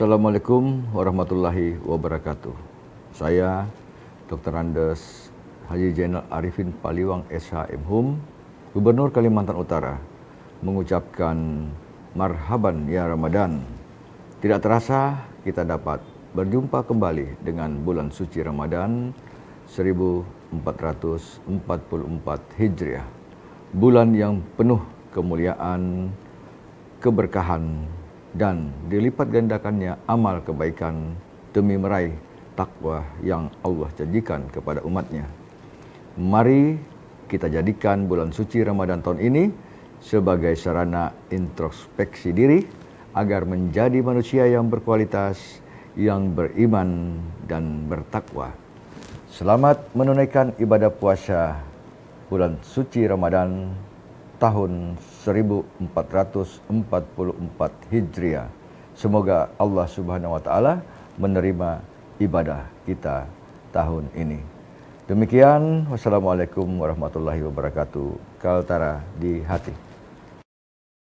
Assalamualaikum warahmatullahi wabarakatuh. Saya Dr. Andes Haji Jenal Arifin Paliwang SHMHUM, Hum, Gubernur Kalimantan Utara, mengucapkan marhaban ya Ramadan. Tidak terasa kita dapat berjumpa kembali dengan bulan suci Ramadan 1444 Hijriah. Bulan yang penuh kemuliaan, keberkahan, dan dilipat gandakannya amal kebaikan demi meraih takwa yang Allah janjikan kepada umatnya. Mari kita jadikan bulan suci Ramadan tahun ini sebagai sarana introspeksi diri agar menjadi manusia yang berkualitas, yang beriman dan bertakwa. Selamat menunaikan ibadah puasa bulan suci Ramadan tahun 1444 Hijriah. Semoga Allah Subhanahu wa taala menerima ibadah kita tahun ini. Demikian, wassalamualaikum warahmatullahi wabarakatuh. Kaltara di hati.